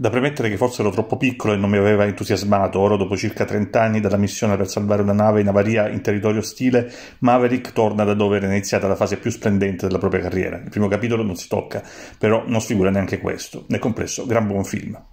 Da premettere che forse ero troppo piccolo e non mi aveva entusiasmato, ora dopo circa 30 anni dalla missione per salvare una nave in avaria in territorio ostile, Maverick torna da dove era iniziata la fase più splendente della propria carriera. Il primo capitolo non si tocca, però non sfigura neanche questo. Nel complesso, gran buon film.